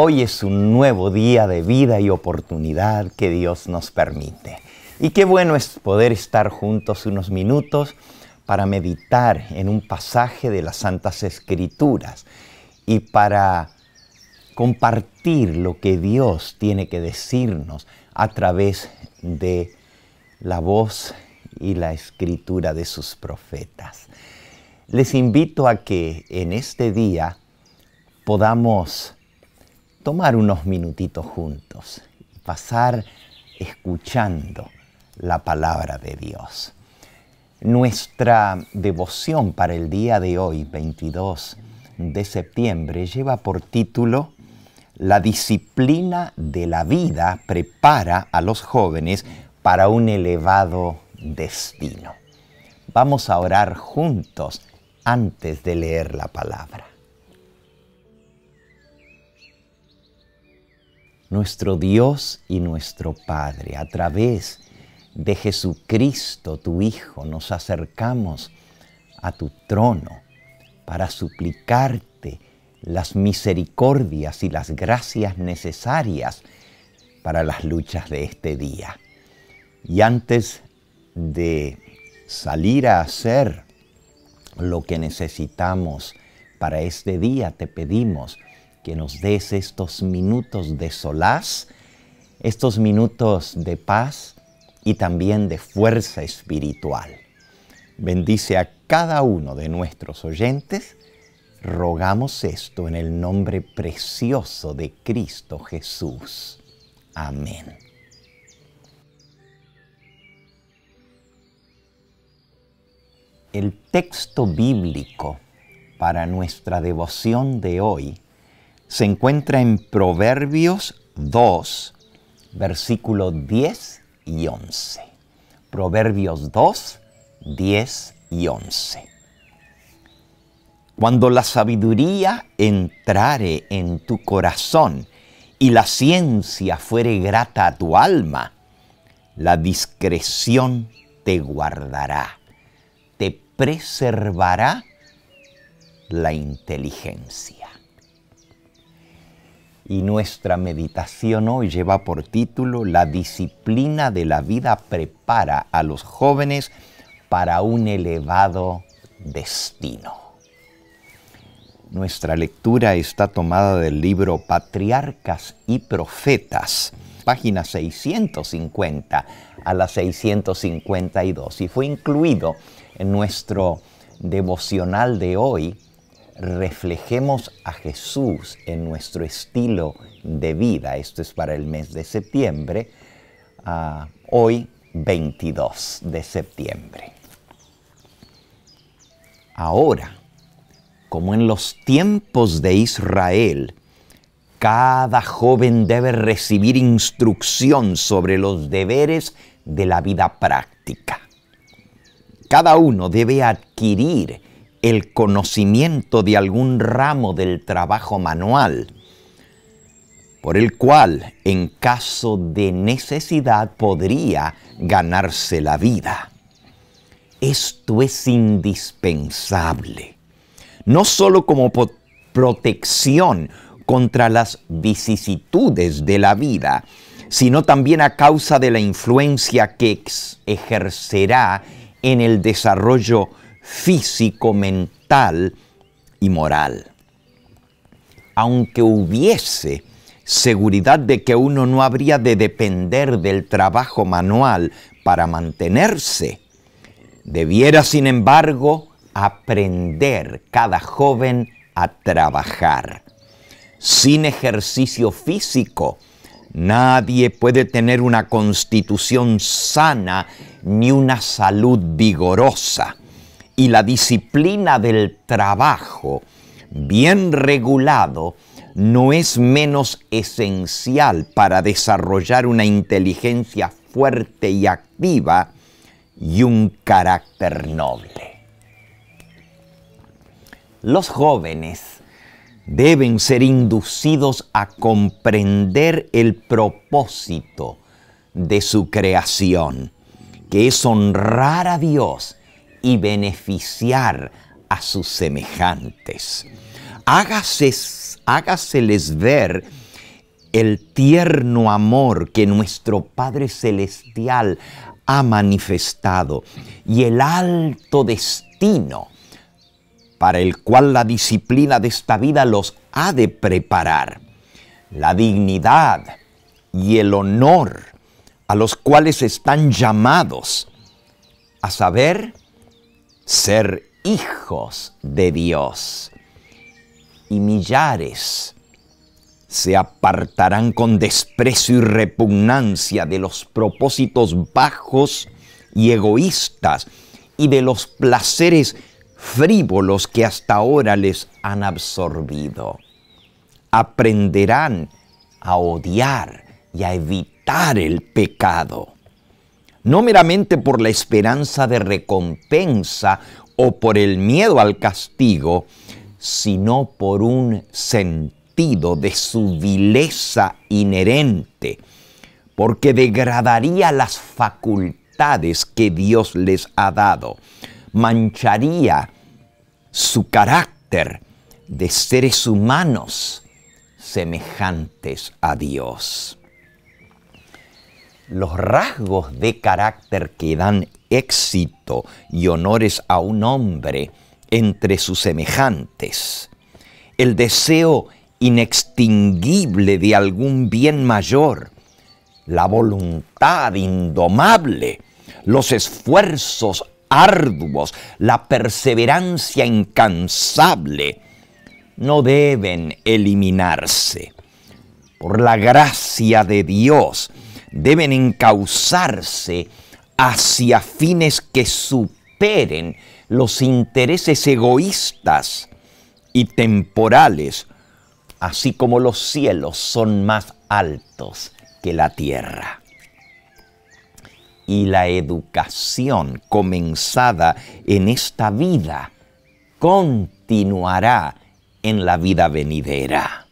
Hoy es un nuevo día de vida y oportunidad que Dios nos permite. Y qué bueno es poder estar juntos unos minutos para meditar en un pasaje de las Santas Escrituras y para compartir lo que Dios tiene que decirnos a través de la voz y la escritura de sus profetas. Les invito a que en este día podamos tomar unos minutitos juntos y pasar escuchando la palabra de Dios. Nuestra devoción para el día de hoy, 22 de septiembre, lleva por título La disciplina de la vida prepara a los jóvenes para un elevado destino. Vamos a orar juntos antes de leer la palabra. nuestro Dios y nuestro Padre. A través de Jesucristo, tu Hijo, nos acercamos a tu trono para suplicarte las misericordias y las gracias necesarias para las luchas de este día. Y antes de salir a hacer lo que necesitamos para este día, te pedimos que nos des estos minutos de solaz, estos minutos de paz y también de fuerza espiritual. Bendice a cada uno de nuestros oyentes. Rogamos esto en el nombre precioso de Cristo Jesús. Amén. El texto bíblico para nuestra devoción de hoy se encuentra en Proverbios 2, versículos 10 y 11. Proverbios 2, 10 y 11. Cuando la sabiduría entrare en tu corazón y la ciencia fuere grata a tu alma, la discreción te guardará, te preservará la inteligencia y nuestra meditación hoy lleva por título La disciplina de la vida prepara a los jóvenes para un elevado destino. Nuestra lectura está tomada del libro Patriarcas y Profetas, página 650 a la 652, y fue incluido en nuestro devocional de hoy reflejemos a Jesús en nuestro estilo de vida. Esto es para el mes de septiembre, ah, hoy 22 de septiembre. Ahora, como en los tiempos de Israel, cada joven debe recibir instrucción sobre los deberes de la vida práctica. Cada uno debe adquirir el conocimiento de algún ramo del trabajo manual, por el cual en caso de necesidad podría ganarse la vida. Esto es indispensable, no solo como protección contra las vicisitudes de la vida, sino también a causa de la influencia que ejercerá en el desarrollo físico, mental y moral. Aunque hubiese seguridad de que uno no habría de depender del trabajo manual para mantenerse, debiera sin embargo aprender cada joven a trabajar. Sin ejercicio físico, nadie puede tener una constitución sana ni una salud vigorosa y la disciplina del trabajo bien regulado no es menos esencial para desarrollar una inteligencia fuerte y activa y un carácter noble. Los jóvenes deben ser inducidos a comprender el propósito de su creación, que es honrar a Dios y beneficiar a sus semejantes. Hágase, hágaseles ver el tierno amor que nuestro Padre Celestial ha manifestado y el alto destino para el cual la disciplina de esta vida los ha de preparar, la dignidad y el honor a los cuales están llamados, a saber, ser hijos de Dios. Y millares se apartarán con desprecio y repugnancia de los propósitos bajos y egoístas y de los placeres frívolos que hasta ahora les han absorbido. Aprenderán a odiar y a evitar el pecado no meramente por la esperanza de recompensa o por el miedo al castigo, sino por un sentido de su vileza inherente, porque degradaría las facultades que Dios les ha dado, mancharía su carácter de seres humanos semejantes a Dios los rasgos de carácter que dan éxito y honores a un hombre entre sus semejantes, el deseo inextinguible de algún bien mayor, la voluntad indomable, los esfuerzos arduos, la perseverancia incansable, no deben eliminarse. Por la gracia de Dios, deben encauzarse hacia fines que superen los intereses egoístas y temporales, así como los cielos son más altos que la tierra. Y la educación comenzada en esta vida continuará en la vida venidera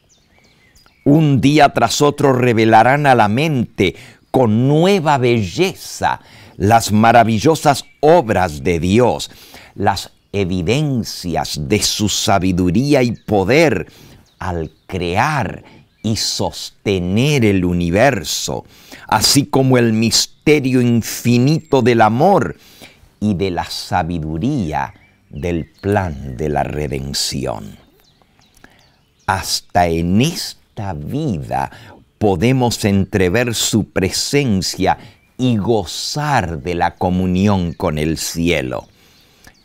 un día tras otro revelarán a la mente con nueva belleza las maravillosas obras de Dios, las evidencias de su sabiduría y poder al crear y sostener el universo, así como el misterio infinito del amor y de la sabiduría del plan de la redención. Hasta en este vida podemos entrever su presencia y gozar de la comunión con el cielo.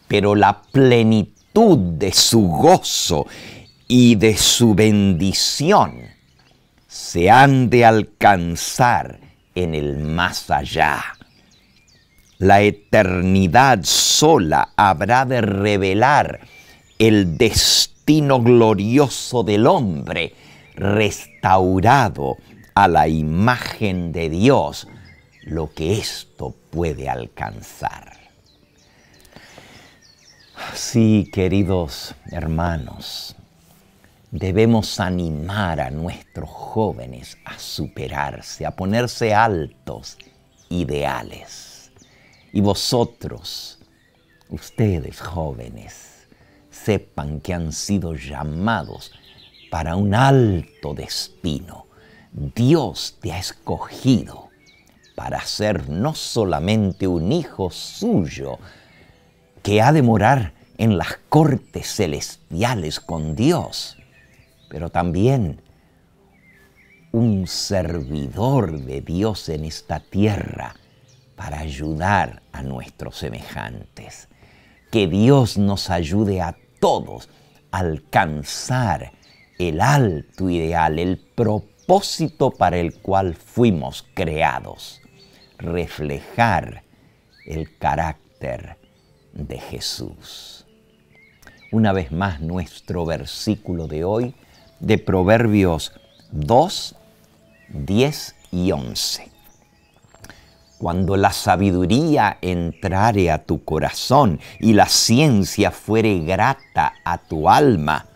Pero la plenitud de su gozo y de su bendición se han de alcanzar en el más allá. La eternidad sola habrá de revelar el destino glorioso del hombre restaurado a la imagen de Dios, lo que esto puede alcanzar. Sí, queridos hermanos, debemos animar a nuestros jóvenes a superarse, a ponerse altos ideales. Y vosotros, ustedes jóvenes, sepan que han sido llamados para un alto destino. Dios te ha escogido para ser no solamente un hijo suyo, que ha de morar en las cortes celestiales con Dios, pero también un servidor de Dios en esta tierra para ayudar a nuestros semejantes. Que Dios nos ayude a todos a alcanzar el alto ideal, el propósito para el cual fuimos creados, reflejar el carácter de Jesús. Una vez más nuestro versículo de hoy de Proverbios 2, 10 y 11. Cuando la sabiduría entrare a tu corazón y la ciencia fuere grata a tu alma,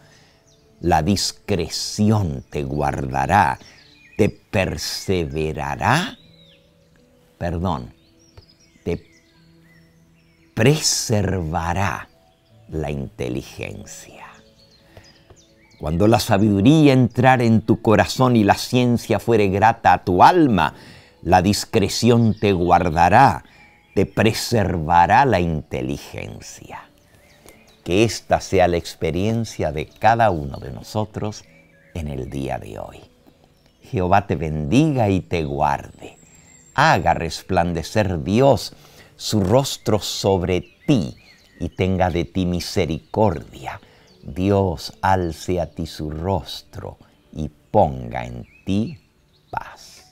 la discreción te guardará, te perseverará, perdón, te preservará la inteligencia. Cuando la sabiduría entrar en tu corazón y la ciencia fuere grata a tu alma, la discreción te guardará, te preservará la inteligencia que esta sea la experiencia de cada uno de nosotros en el día de hoy. Jehová te bendiga y te guarde. Haga resplandecer Dios su rostro sobre ti y tenga de ti misericordia. Dios alce a ti su rostro y ponga en ti paz.